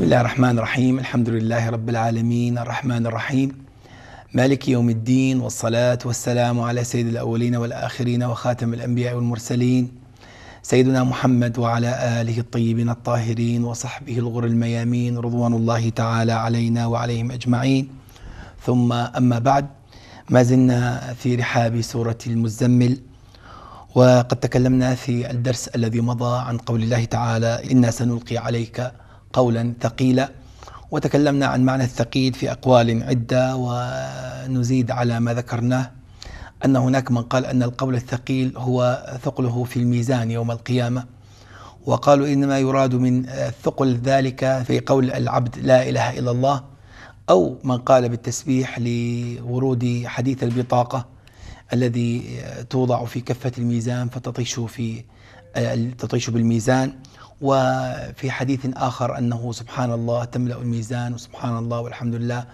بسم الله الرحمن الرحيم الحمد لله رب العالمين الرحمن الرحيم مالك يوم الدين والصلاة والسلام على سيد الأولين والآخرين وخاتم الأنبياء والمرسلين سيدنا محمد وعلى آله الطيبين الطاهرين وصحبه الغر الميامين رضوان الله تعالى علينا وعليهم أجمعين ثم أما بعد ما زلنا في رحاب سورة المزمل وقد تكلمنا في الدرس الذي مضى عن قول الله تعالى إنا سنلقي عليك قولا ثقيلا وتكلمنا عن معنى الثقيل في أقوال عدة ونزيد على ما ذكرناه أن هناك من قال أن القول الثقيل هو ثقله في الميزان يوم القيامة وقالوا إنما يراد من ثقل ذلك في قول العبد لا إله إلا الله أو من قال بالتسبيح لورود حديث البطاقة الذي توضع في كفة الميزان فتطيش في تطيش بالميزان وفي حديث آخر أنه سبحان الله تملأ الميزان وسبحان الله والحمد لله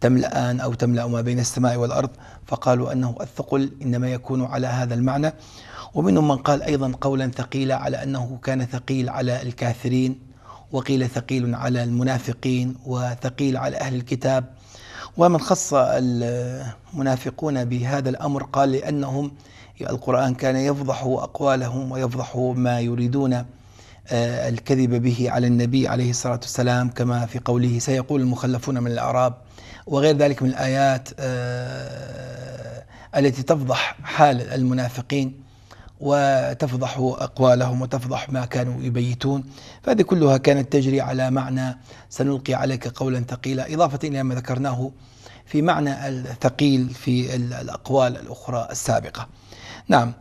تملأان أو تملأ ما بين السماء والأرض فقالوا أنه الثقل إنما يكون على هذا المعنى ومنهم من قال أيضا قولا ثقيلا على أنه كان ثقيل على الكافرين وقيل ثقيل على المنافقين وثقيل على أهل الكتاب ومن خص المنافقون بهذا الأمر قال لأنهم القرآن كان يفضح أقوالهم ويفضح ما يريدون آه، الكذب به على النبي عليه الصلاة والسلام كما في قوله سيقول المخلفون من الأعراب وغير ذلك من الآيات آه، التي تفضح حال المنافقين وتفضح أقوالهم وتفضح ما كانوا يبيتون فهذه كلها كانت تجري على معنى سنلقي عليك قولا ثقيلا إضافة إلى ما ذكرناه في معنى الثقيل في الأقوال الأخرى السابقة نعم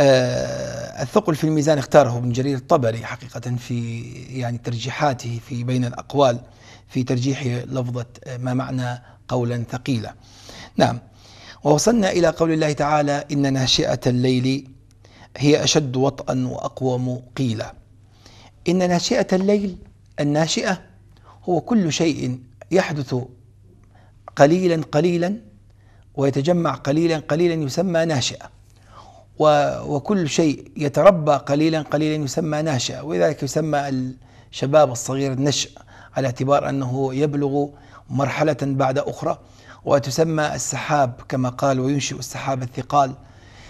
آه الثقل في الميزان اختاره ابن جرير الطبري حقيقة في يعني ترجيحاته في بين الأقوال في ترجيح لفظة آه، ما معنى قولا ثقيلا نعم ووصلنا إلى قول الله تعالى إن ناشئة الليل هي أشد وطئا وأقوم قيلا إن ناشئة الليل الناشئة هو كل شيء يحدث قليلا قليلا ويتجمع قليلا قليلا يسمى ناشئة وكل شيء يتربى قليلا قليلا يسمى ناشئ ولذلك يسمى الشباب الصغير النشأ على اعتبار أنه يبلغ مرحلة بعد أخرى وتسمى السحاب كما قال وينشئ السحاب الثقال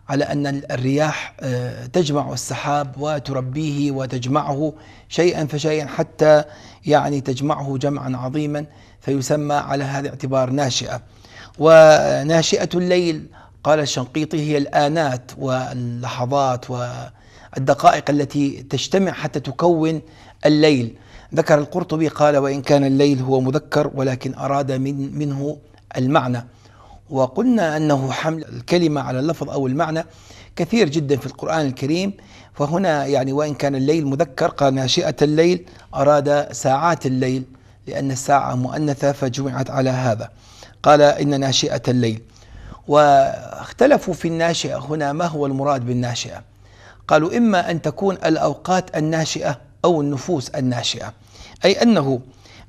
على أن الرياح آه، تجمع السحاب وتربيه وتجمعه شيئا فشيئا حتى يعني تجمعه جمعا عظيما فيسمى على هذا الاعتبار ناشئة وناشئة الليل قال الشنقيطي هي الآنات واللحظات والدقائق التي تجتمع حتى تكون الليل ذكر القرطبي قال وإن كان الليل هو مذكر ولكن أراد من منه المعنى وقلنا أنه حمل الكلمة على اللفظ أو المعنى كثير جدا في القرآن الكريم فهنا يعني وإن كان الليل مذكر قال ناشئة الليل أراد ساعات الليل لأن الساعة مؤنثة فجمعت على هذا قال إن ناشئة الليل واختلفوا في الناشئة هنا ما هو المراد بالناشئة قالوا إما أن تكون الأوقات الناشئة أو النفوس الناشئة أي أنه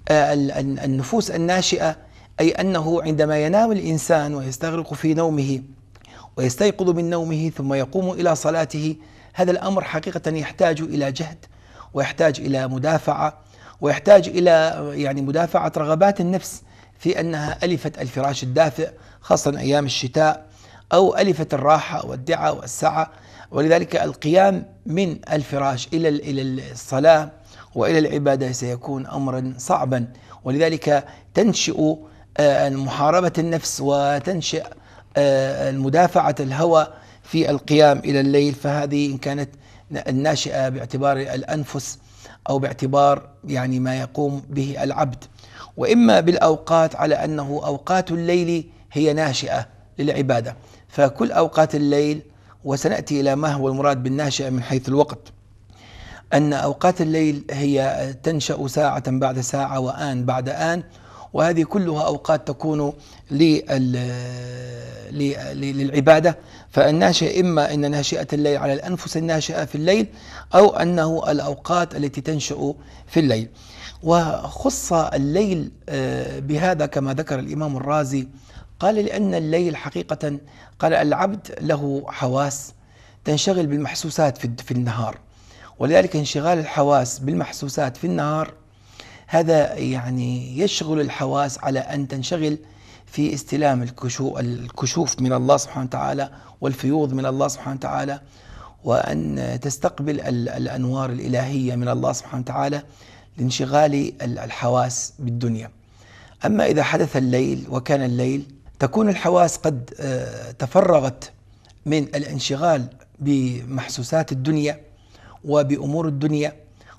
آه، النفوس الناشئة أي أنه عندما ينام الإنسان ويستغرق في نومه ويستيقظ من نومه ثم يقوم إلى صلاته هذا الأمر حقيقة يحتاج إلى جهد ويحتاج إلى مدافعة ويحتاج إلى يعني مدافعة رغبات النفس في أنها ألفت الفراش الدافئ خاصة أيام الشتاء أو ألفة الراحة والدعة والسعة ولذلك القيام من الفراش إلى إلى الصلاة وإلى العبادة سيكون أمرا صعبا ولذلك تنشئ آه، محاربة النفس وتنشئ آه، مدافعة الهوى في القيام إلى الليل فهذه إن كانت الناشئة باعتبار الأنفس أو باعتبار يعني ما يقوم به العبد وإما بالأوقات على أنه أوقات الليل هي ناشئة للعبادة فكل أوقات الليل وسنأتي إلى ما هو المراد بالناشئة من حيث الوقت أن أوقات الليل هي تنشأ ساعة بعد ساعة وآن بعد آن وهذه كلها أوقات تكون للعبادة فالناشئ إما أن ناشئة الليل على الأنفس الناشئة في الليل أو أنه الأوقات التي تنشأ في الليل وخص الليل آه، بهذا كما ذكر الإمام الرازي قال لأن الليل حقيقة قال العبد له حواس تنشغل بالمحسوسات في النهار ولذلك انشغال الحواس بالمحسوسات في النهار هذا يعني يشغل الحواس على أن تنشغل في استلام الكشوف من الله سبحانه وتعالى والفيوض من الله سبحانه وتعالى وأن تستقبل الأنوار الإلهية من الله سبحانه وتعالى لانشغال الحواس بالدنيا أما إذا حدث الليل وكان الليل تكون الحواس قد آه، تفرغت من الانشغال بمحسوسات الدنيا وبامور الدنيا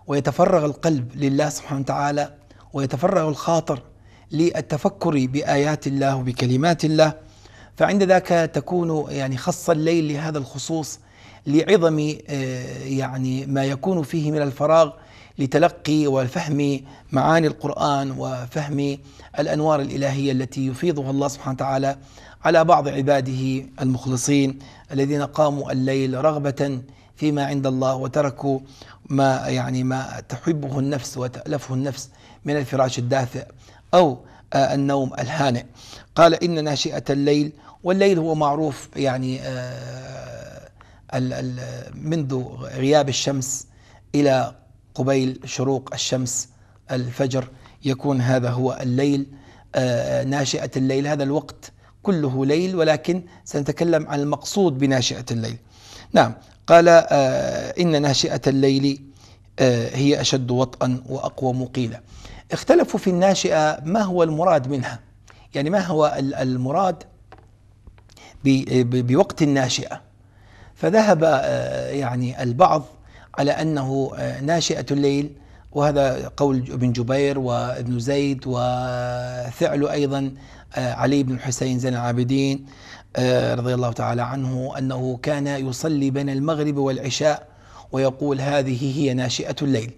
ويتفرغ القلب لله سبحانه وتعالى ويتفرغ الخاطر للتفكر بايات الله وبكلمات الله فعند ذاك تكون يعني خص الليل لهذا الخصوص لعظم آه، يعني ما يكون فيه من الفراغ لتلقي وفهم معاني القرآن وفهم الأنوار الإلهية التي يفيضها الله سبحانه وتعالى على بعض عباده المخلصين الذين قاموا الليل رغبة فيما عند الله وتركوا ما يعني ما تحبه النفس وتألفه النفس من الفراش الدافئ أو آه، النوم الهانئ قال إن ناشئة الليل والليل هو معروف يعني آه، منذ غياب الشمس إلى قبيل شروق الشمس الفجر يكون هذا هو الليل آه، ناشئة الليل هذا الوقت كله ليل ولكن سنتكلم عن المقصود بناشئة الليل نعم قال آه، إن ناشئة الليل آه، هي أشد وطئا وأقوم قيلا اختلفوا في الناشئة ما هو المراد منها يعني ما هو المراد بوقت الناشئة فذهب يعني البعض على أنه آه، ناشئة الليل وهذا قول ابن جبير وابن زيد وثعل أيضا آه، علي بن الحسين زين العابدين آه، رضي الله تعالى عنه أنه كان يصلي بين المغرب والعشاء ويقول هذه هي ناشئة الليل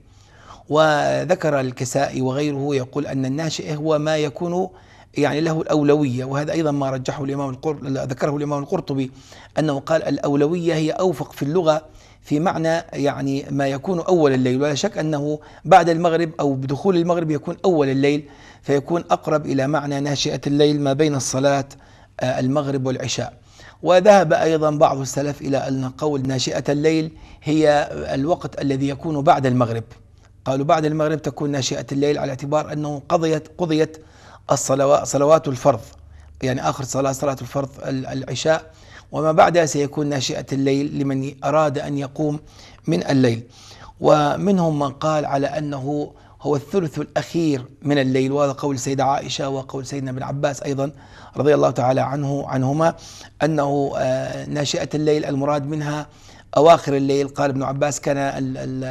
وذكر الكسائي وغيره يقول أن الناشئ هو ما يكون يعني له الأولوية وهذا أيضا ما رجحه الإمام ذكره الإمام القرطبي أنه قال الأولوية هي أوفق في اللغة في معنى يعني ما يكون أول الليل ولا شك أنه بعد المغرب أو بدخول المغرب يكون أول الليل فيكون أقرب إلى معنى ناشئة الليل ما بين الصلاة آه، المغرب والعشاء وذهب أيضا بعض السلف إلى أن قول ناشئة الليل هي الوقت الذي يكون بعد المغرب قالوا بعد المغرب تكون ناشئة الليل على اعتبار أنه قضيت قضيت الصلوات صلوات الفرض يعني آخر صلاة صلاة الفرض العشاء وما بعدها سيكون ناشئة الليل لمن أراد أن يقوم من الليل ومنهم من قال على أنه هو الثلث الأخير من الليل وهذا قول سيدة عائشة وقول سيدنا ابن عباس أيضا رضي الله تعالى عنه عنهما أنه آه، ناشئة الليل المراد منها أواخر الليل قال ابن عباس كان ال ال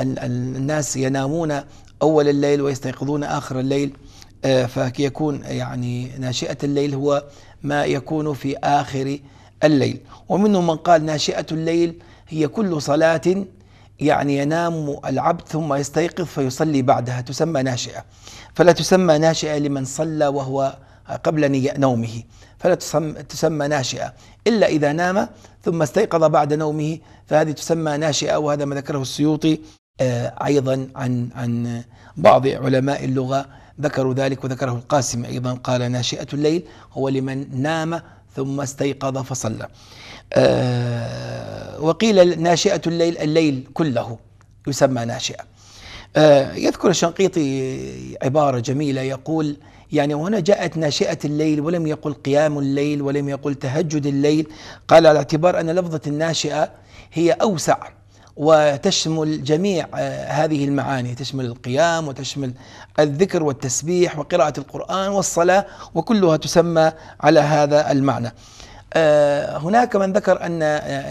الـ الناس ينامون أول الليل ويستيقظون آخر الليل آه، فيكون يعني ناشئة الليل هو ما يكون في آخر الليل ومنهم من قال ناشئة الليل هي كل صلاة يعني ينام العبد ثم يستيقظ فيصلي بعدها تسمى ناشئة فلا تسمى ناشئة لمن صلى وهو قبل نومه فلا تسمى ناشئة إلا إذا نام ثم استيقظ بعد نومه فهذه تسمى ناشئة وهذا ما ذكره السيوطي آه، أيضا عن عن بعض علماء اللغة ذكروا ذلك وذكره القاسم أيضا قال ناشئة الليل هو لمن نام ثم استيقظ فصلى آه وقيل ناشئة الليل الليل كله يسمى ناشئة آه يذكر الشنقيطي عبارة جميلة يقول يعني وهنا جاءت ناشئة الليل ولم يقل قيام الليل ولم يقل تهجد الليل قال على اعتبار أن لفظة الناشئة هي أوسع وتشمل جميع آه، هذه المعاني تشمل القيام وتشمل الذكر والتسبيح وقراءة القرآن والصلاة وكلها تسمى على هذا المعنى آه، هناك من ذكر آه،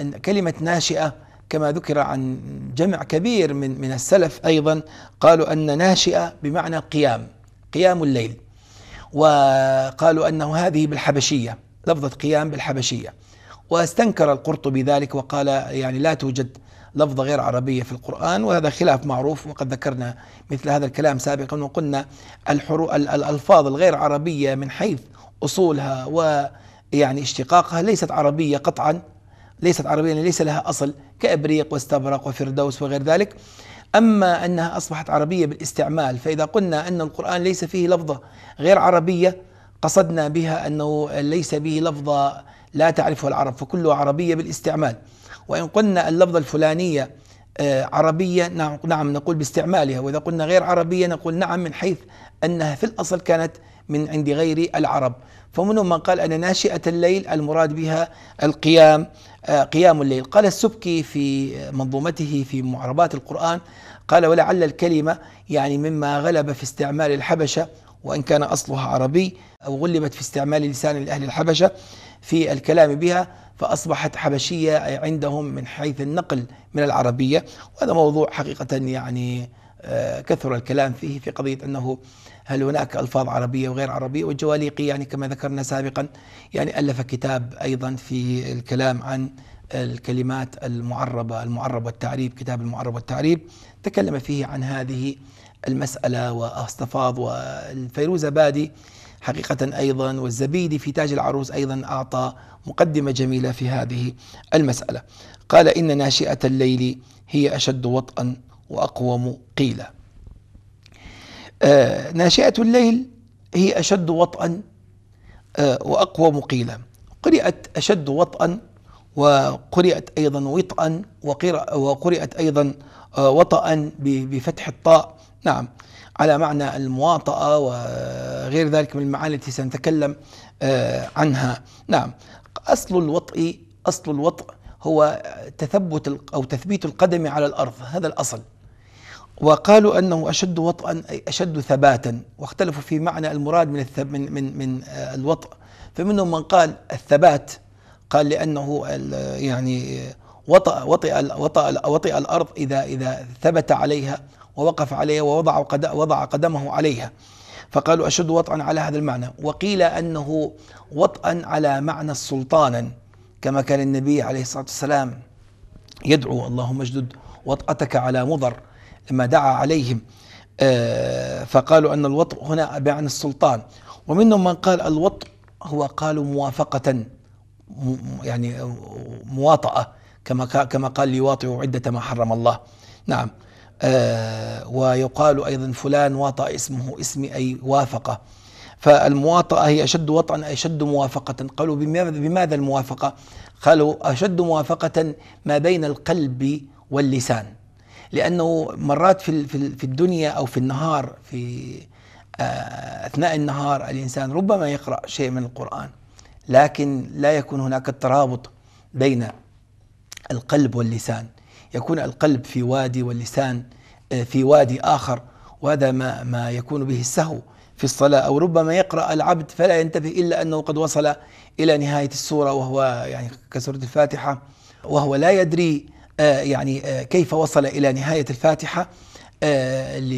أن كلمة ناشئة كما ذكر عن جمع كبير من من السلف أيضا قالوا أن ناشئة بمعنى قيام قيام الليل وقالوا أنه هذه بالحبشية لفظة قيام بالحبشية واستنكر القرطبي ذلك وقال يعني لا توجد لفظة غير عربية في القرآن وهذا خلاف معروف وقد ذكرنا مثل هذا الكلام سابقا وقلنا الحرو الألفاظ الغير عربية من حيث أصولها ويعني اشتقاقها ليست عربية قطعا ليست عربية ليس لها أصل كإبريق واستبرق وفردوس وغير ذلك أما أنها أصبحت عربية بالاستعمال فإذا قلنا أن القرآن ليس فيه لفظة غير عربية قصدنا بها أنه ليس به لفظة لا تعرفها العرب فكله عربية بالاستعمال وإن قلنا اللفظة الفلانية آه، عربية نعم،, نعم نقول باستعمالها وإذا قلنا غير عربية نقول نعم من حيث أنها في الأصل كانت من عند غير العرب فمنهم من قال أن ناشئة الليل المراد بها القيام آه، قيام الليل قال السبكي في منظومته في معربات القرآن قال ولعل الكلمة يعني مما غلب في استعمال الحبشة وإن كان أصلها عربي أو غلبت في استعمال لسان أهل الحبشة في الكلام بها فأصبحت حبشية عندهم من حيث النقل من العربية وهذا موضوع حقيقة يعني آه، كثر الكلام فيه في قضية أنه هل هناك ألفاظ عربية وغير عربية والجواليقي يعني كما ذكرنا سابقا يعني ألف كتاب أيضا في الكلام عن الكلمات المعربة المعرب والتعريب كتاب المعرب والتعريب تكلم فيه عن هذه المسألة واستفاض والفيروز بادي حقيقة أيضا والزبيدي في تاج العروس أيضا أعطى مقدمة جميلة في هذه المسألة قال إن ناشئة الليل هي أشد وطئا وأقوم قيلا آه ناشئة الليل هي أشد وطئا آه وأقوم قيلا قرئت أشد وطئا وقرئت أيضا وطئا وقرئت أيضا آه، وطئا بفتح الطاء نعم على معنى المواطأة وغير ذلك من المعاني التي سنتكلم آه، عنها نعم أصل الوطء أصل الوطء هو تثبت أو تثبيت القدم على الأرض هذا الأصل وقالوا انه اشد وطئا اي اشد ثباتا واختلفوا في معنى المراد من من من, من آه، الوطئ فمنهم من قال الثبات قال لانه يعني وطئ وطئ وطئ وطئ الارض اذا اذا ثبت عليها ووقف عليها ووضع وضع قدمه عليها فقالوا أشد وطئا على هذا المعنى وقيل أنه وطئا على معنى سلطانا كما كان النبي عليه الصلاة والسلام يدعو اللهم اجدد وطأتك على مضر لما دعا عليهم آه، فقالوا أن الوطء هنا بمعنى السلطان ومنهم من قال الوطء هو قالوا موافقة يعني مواطأة كما كما قال ليواطئوا عدة ما حرم الله نعم آه، ويقال أيضا فلان واطأ اسمه اسمي أي وافقه فالمواطأة هي أشد وطئا أشد موافقة قالوا بماذا الموافقة قالوا أشد موافقة ما بين القلب واللسان لأنه مرات في, في الدنيا أو في النهار في آه، أثناء النهار الإنسان ربما يقرأ شيء من القرآن لكن لا يكون هناك الترابط بين القلب واللسان يكون القلب في وادي واللسان آه، في وادي آخر وهذا ما, ما يكون به السهو في الصلاة أو ربما يقرأ العبد فلا ينتبه إلا أنه قد وصل إلى نهاية السورة وهو يعني كسورة الفاتحة وهو لا يدري آه، يعني آه، كيف وصل إلى نهاية الفاتحة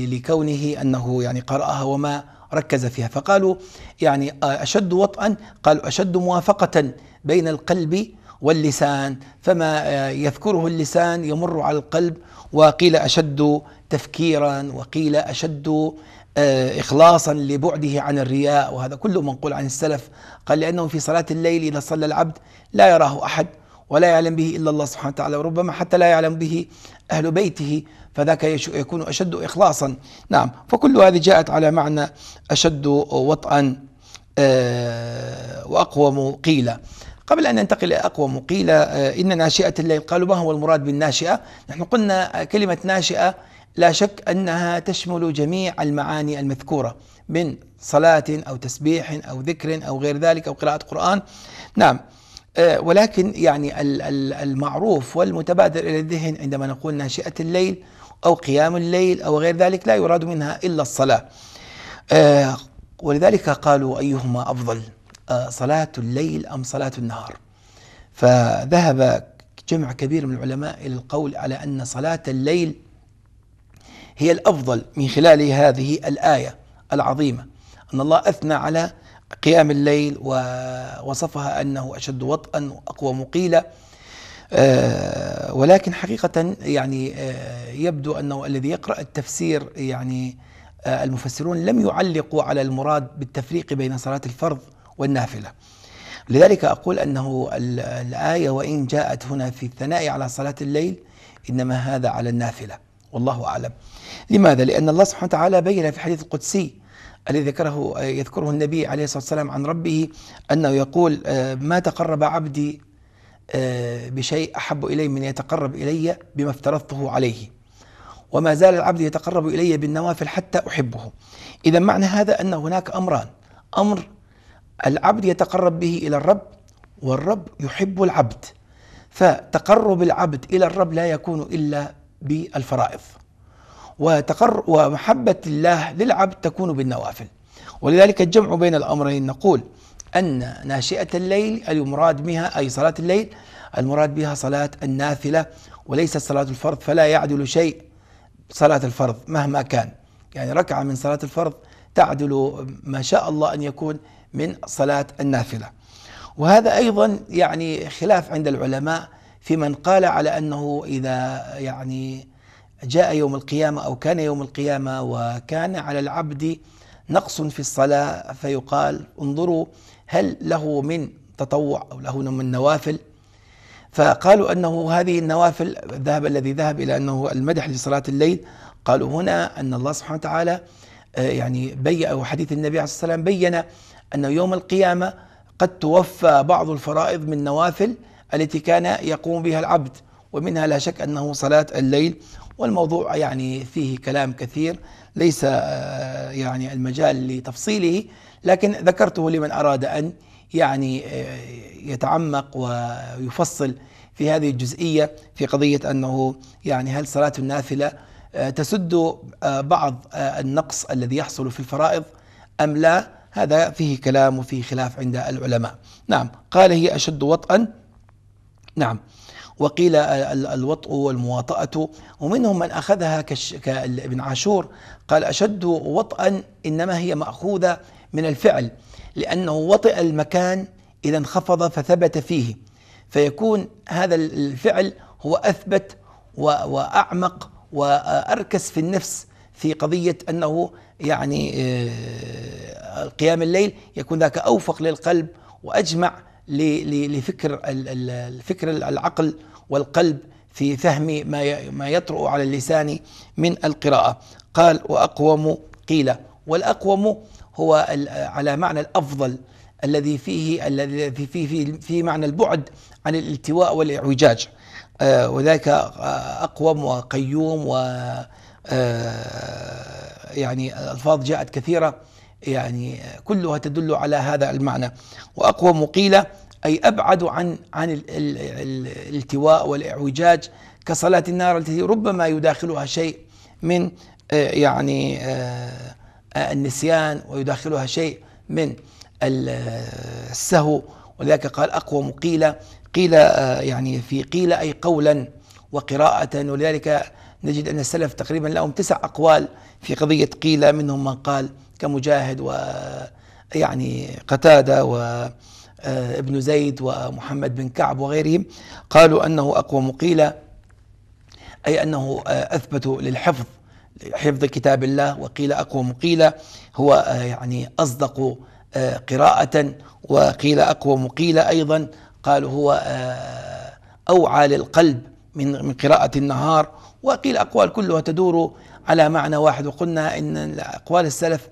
لكونه أنه يعني قرأها وما ركز فيها فقالوا يعني أشد وطئا قالوا أشد موافقة بين القلب واللسان فما آه، يذكره اللسان يمر على القلب وقيل اشد تفكيرا وقيل اشد آه، إخلاصا لبعده عن الرياء وهذا كله منقول عن السلف قال لأنه في صلاة الليل إذا صلى العبد لا يراه أحد ولا يعلم به إلا الله سبحانه وتعالى وربما حتى لا يعلم به أهل بيته فذاك يكون أشد إخلاصا نعم فكل هذه جاءت على معنى أشد وطئا آه، وأقوم قيلا قبل أن ننتقل إلى أقوى مقيلة آه، إن ناشئة الليل قالوا ما هو المراد بالناشئة نحن قلنا آه، كلمة ناشئة لا شك أنها تشمل جميع المعاني المذكورة من صلاة أو تسبيح أو ذكر أو غير ذلك أو قراءة قرآن نعم آه، ولكن يعني المعروف والمتبادر إلى الذهن عندما نقول ناشئة الليل أو قيام الليل أو غير ذلك لا يراد منها إلا الصلاة ولذلك قالوا أيهما أفضل آه، صلاة الليل أم صلاة النهار فذهب جمع كبير من العلماء إلى القول على أن صلاة الليل هي الأفضل من خلال هذه الآية العظيمة أن الله أثنى على قيام الليل ووصفها أنه أشد وطئا وأقوى مقيلة آه، ولكن حقيقة يعني آه، يبدو أنه الذي يقرأ التفسير يعني المفسرون لم يعلقوا على المراد بالتفريق بين صلاة الفرض والنافلة لذلك أقول أنه الآية وإن جاءت هنا في الثناء على صلاة الليل إنما هذا على النافلة والله أعلم لماذا؟ لأن الله سبحانه وتعالى بين في الحديث القدسي الذي ذكره يذكره النبي عليه الصلاة والسلام عن ربه أنه يقول آه، ما تقرب عبدي آه، بشيء أحب إلي من يتقرب إلي بما افترضته عليه وما زال العبد يتقرب إلي بالنوافل حتى أحبه إذا معنى هذا أن هناك أمران أمر العبد يتقرب به إلى الرب والرب يحب العبد فتقرب العبد إلى الرب لا يكون إلا بالفرائض وتقر ومحبة الله للعبد تكون بالنوافل ولذلك الجمع بين الأمرين نقول أن ناشئة الليل المراد بها أي صلاة الليل المراد بها صلاة النافلة وليست صلاة الفرض فلا يعدل شيء صلاة الفرض مهما كان يعني ركعة من صلاة الفرض تعدل ما شاء الله أن يكون من صلاة النافلة وهذا أيضا يعني خلاف عند العلماء في من قال على أنه إذا يعني جاء يوم القيامة أو كان يوم القيامة وكان على العبد نقص في الصلاة فيقال انظروا هل له من تطوع أو له من نوافل فقالوا أنه هذه النوافل ذهب الذي ذهب إلى أنه المدح لصلاة الليل قالوا هنا أن الله سبحانه وتعالى آه، يعني بين أو حديث النبي عليه الصلاة والسلام بين أنه يوم القيامة قد توفى بعض الفرائض من نوافل التي كان يقوم بها العبد ومنها لا شك أنه صلاة الليل والموضوع يعني فيه كلام كثير ليس آه، يعني المجال لتفصيله لكن ذكرته لمن أراد أن يعني آه، يتعمق ويفصل في هذه الجزئية في قضية أنه يعني هل صلاة النافلة آه، تسد بعض النقص الذي يحصل في الفرائض أم لا هذا فيه كلام وفيه خلاف عند العلماء نعم قال هي أشد وطئا نعم وقيل الوطء والمواطأة ومنهم من أخذها كابن عاشور قال أشد وطئا إنما هي مأخوذة من الفعل لأنه وطئ المكان إذا انخفض فثبت فيه فيكون هذا الفعل هو أثبت وأعمق وأركس في النفس في قضية أنه يعني آه، قيام الليل يكون ذاك أوفق للقلب وأجمع لفكر الفكر العقل والقلب في فهم ما ما يطرأ على اللسان من القراءة قال وأقوم قيل والأقوم هو على معنى الأفضل الذي فيه الذي في في في معنى البعد عن الالتواء والاعوجاج آه، وذاك آه، اقوم وقيوم و آه، يعني الفاظ جاءت كثيره يعني كلها تدل على هذا المعنى وأقوى مقيلة أي أبعد عن عن الالتواء والإعوجاج كصلاة النار التي ربما يداخلها شيء من آه، يعني آه، آه، النسيان ويداخلها شيء من السهو ولذلك قال أقوى مقيلة قيل يعني في قيل أي قولا وقراءة ولذلك نجد أن السلف تقريبا لهم تسع أقوال في قضية قيلة منهم من قال كمجاهد و يعني قتادة و آه، ابن زيد ومحمد بن كعب وغيرهم قالوا أنه أقوى مقيلة أي أنه آه، أثبتوا للحفظ حفظ كتاب الله وقيل أقوى مقيلة هو آه، يعني أصدق قراءة وقيل أقوى مقيلة أيضا قالوا هو أوعى للقلب من قراءة النهار وقيل أقوال كلها تدور على معنى واحد وقلنا إن أقوال السلف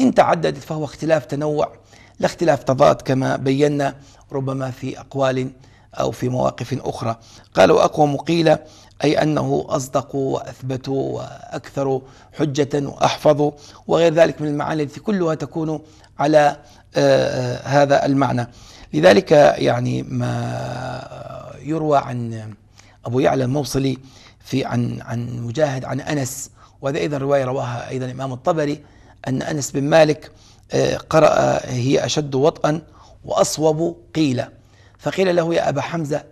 إن تعددت فهو اختلاف تنوع لا اختلاف تضاد كما بينا ربما في أقوال أو في مواقف أخرى قالوا أقوم قيل أي أنه أصدق وأثبت وأكثر حجة وأحفظ وغير ذلك من المعاني التي كلها تكون على آه، آه، هذا المعنى لذلك يعني ما يروى عن أبو يعلى الموصلي في عن عن مجاهد عن انس وهذا ايضا روايه رواها ايضا الامام الطبري ان انس بن مالك آه، قرأ آه، هي اشد وطئا واصوب قيل فقيل له يا ابا حمزه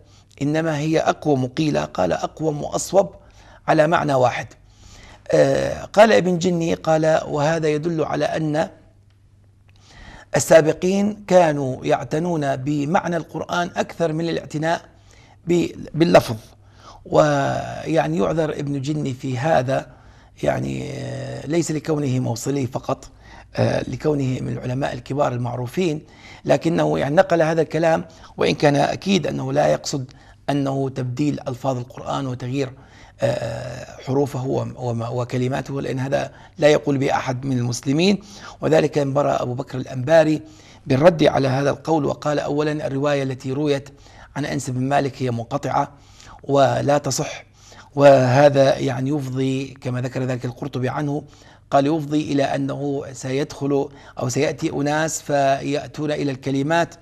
انما هي اقوم قيل قال اقوم واصوب على معنى واحد آه، قال ابن جني قال وهذا يدل على ان السابقين كانوا يعتنون بمعنى القرآن أكثر من الاعتناء باللفظ ويعني يعذر ابن جني في هذا يعني آه، ليس لكونه موصلي فقط آه، لكونه من العلماء الكبار المعروفين لكنه يعني نقل هذا الكلام وإن كان أكيد أنه لا يقصد أنه تبديل ألفاظ القرآن وتغيير آه، حروفه وكلماته لأن هذا لا يقول به أحد من المسلمين وذلك انبرى أبو بكر الأنباري بالرد على هذا القول وقال أولا الرواية التي رويت عن أنس بن مالك هي منقطعة ولا تصح وهذا يعني يفضي كما ذكر ذلك القرطبي عنه قال يفضي إلى أنه سيدخل أو سيأتي أناس فيأتون إلى الكلمات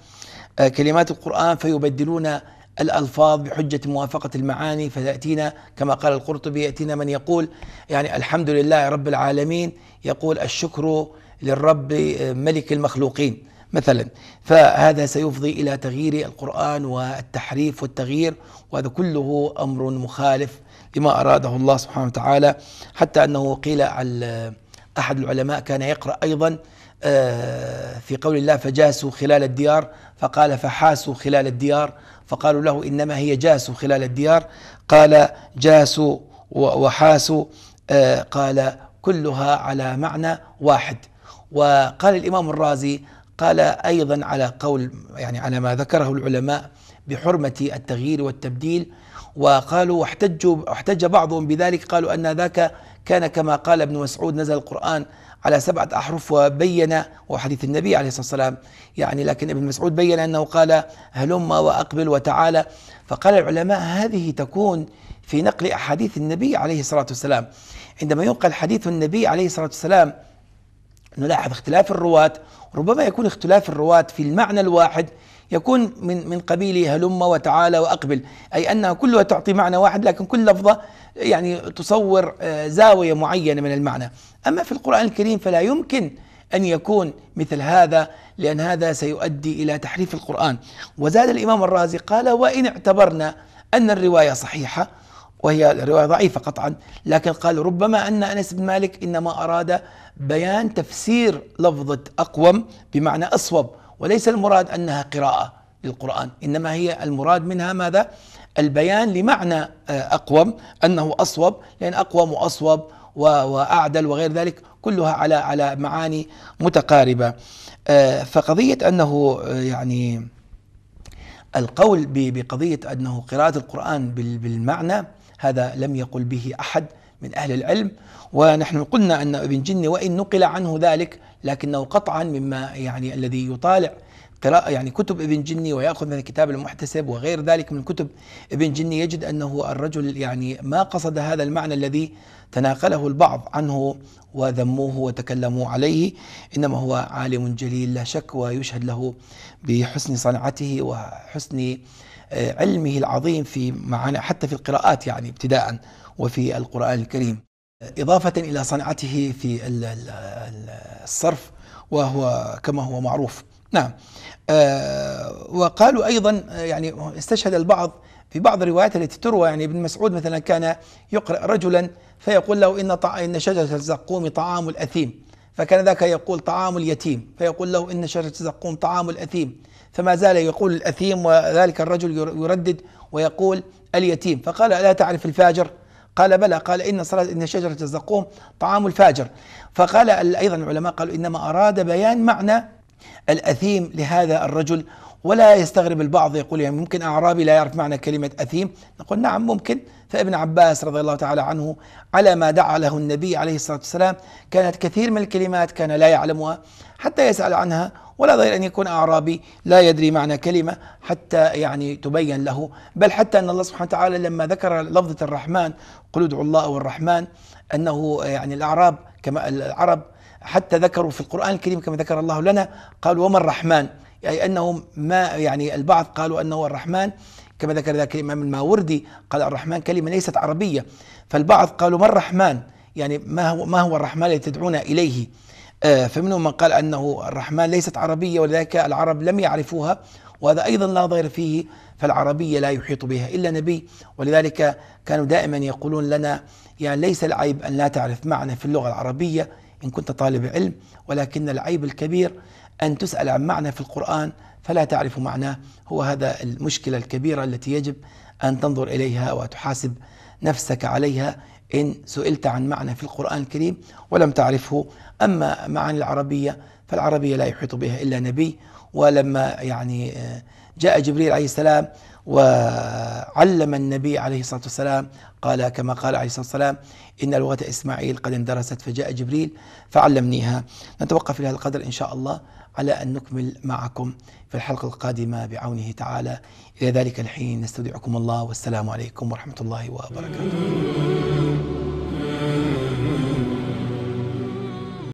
آه، كلمات القرآن فيبدلون الألفاظ بحجة موافقة المعاني فتأتينا كما قال القرطبي يأتينا من يقول يعني الحمد لله رب العالمين يقول الشكر للرب آه، ملك المخلوقين مثلا فهذا سيفضي إلى تغيير القرآن والتحريف والتغيير وهذا كله أمر مخالف لما أراده الله سبحانه وتعالى حتى أنه قيل على أحد العلماء كان يقرأ أيضا آه، في قول الله فجاسوا خلال الديار فقال فحاسوا خلال الديار فقالوا له إنما هي جاسوا خلال الديار قال جاسوا وحاسوا آه، قال كلها على معنى واحد وقال الإمام الرازي قال أيضا على قول يعني على ما ذكره العلماء بحرمة التغيير والتبديل وقالوا واحتجوا احتج بعضهم بذلك قالوا أن ذاك كان كما قال ابن مسعود نزل القرآن على سبعة أحرف وبين وحديث النبي عليه الصلاة والسلام يعني لكن ابن مسعود بين أنه قال هلم وأقبل وتعالى فقال العلماء هذه تكون في نقل أحاديث النبي عليه الصلاة والسلام عندما ينقل حديث النبي عليه الصلاة والسلام نلاحظ اختلاف الرواة ربما يكون اختلاف الرواة في المعنى الواحد يكون من من قبيل هلم وتعالى واقبل اي انها كلها تعطي معنى واحد لكن كل لفظه يعني تصور آه، زاويه معينه من المعنى اما في القران الكريم فلا يمكن ان يكون مثل هذا لان هذا سيؤدي الى تحريف القران وزاد الامام الرازي قال وان اعتبرنا ان الروايه صحيحه وهي الرواية ضعيفة قطعا لكن قال ربما أن أنس بن مالك إنما أراد بيان تفسير لفظة أقوم بمعنى أصوب وليس المراد أنها قراءة للقرآن إنما هي المراد منها ماذا البيان لمعنى آه، أقوم أنه أصوب لأن أقوم وأصوب وأعدل وغير ذلك كلها على على معاني متقاربة آه، فقضية أنه آه، يعني القول بقضية أنه قراءة القرآن بالمعنى هذا لم يقل به أحد من أهل العلم ونحن قلنا أن ابن جن وإن نقل عنه ذلك لكنه قطعا مما يعني الذي يطالع قراءة يعني كتب ابن جني ويأخذ من كتاب المحتسب وغير ذلك من كتب ابن جني يجد أنه الرجل يعني ما قصد هذا المعنى الذي تناقله البعض عنه وذموه وتكلموا عليه إنما هو عالم جليل لا شك ويشهد له بحسن صنعته وحسن علمه العظيم في معاني حتى في القراءات يعني ابتداء وفي القرآن الكريم إضافة إلى صنعته في الصرف وهو كما هو معروف نعم آه، وقالوا أيضا يعني استشهد البعض في بعض الروايات التي تروى يعني ابن مسعود مثلا كان يقرأ رجلا فيقول له إن إن شجرة الزقوم طعام الأثيم فكان ذاك يقول طعام اليتيم فيقول له إن شجرة الزقوم طعام الأثيم فما زال يقول الأثيم وذلك الرجل يردد ويقول اليتيم فقال لا تعرف الفاجر قال بلى قال إن صلاة إن شجرة الزقوم طعام الفاجر فقال أيضا العلماء قالوا إنما أراد بيان معنى الأثيم لهذا الرجل ولا يستغرب البعض يقول يعني ممكن أعرابي لا يعرف معنى كلمة أثيم نقول نعم ممكن فابن عباس رضي الله تعالى عنه على ما دعا له النبي عليه الصلاة والسلام كانت كثير من الكلمات كان لا يعلمها حتى يسأل عنها ولا ضير أن يكون أعرابي لا يدري معنى كلمة حتى يعني تبين له بل حتى أن الله سبحانه وتعالى لما ذكر لفظة الرحمن قل ادعوا الله أو الرحمن أنه يعني الأعراب كما العرب حتى ذكروا في القرآن الكريم كما ذكر الله لنا قالوا وما الرحمن أي يعني أنهم ما يعني البعض قالوا أنه الرحمن كما ذكر ذاك الإمام الماوردي قال الرحمن كلمة ليست عربية فالبعض قالوا ما الرحمن يعني ما هو, ما هو الرحمن الذي تدعون إليه آه، فمنهم من قال أنه الرحمن ليست عربية ولذلك العرب لم يعرفوها وهذا أيضا لا ضير فيه فالعربية لا يحيط بها إلا نبي ولذلك كانوا دائما يقولون لنا يعني ليس العيب أن لا تعرف معنى في اللغة العربية إن كنت طالب علم ولكن العيب الكبير أن تسأل عن معنى في القرآن فلا تعرف معناه هو هذا المشكلة الكبيرة التي يجب أن تنظر إليها وتحاسب نفسك عليها إن سئلت عن معنى في القرآن الكريم ولم تعرفه أما معاني العربية فالعربية لا يحيط بها إلا نبي ولما يعني آه، جاء جبريل عليه السلام وعلم النبي عليه الصلاة والسلام قال كما قال عليه الصلاة والسلام إن لغة إسماعيل قد اندرست فجاء جبريل فعلمنيها نتوقف لهذا القدر إن شاء الله على أن نكمل معكم في الحلقة القادمة بعونه تعالى إلى ذلك الحين نستودعكم الله والسلام عليكم ورحمة الله وبركاته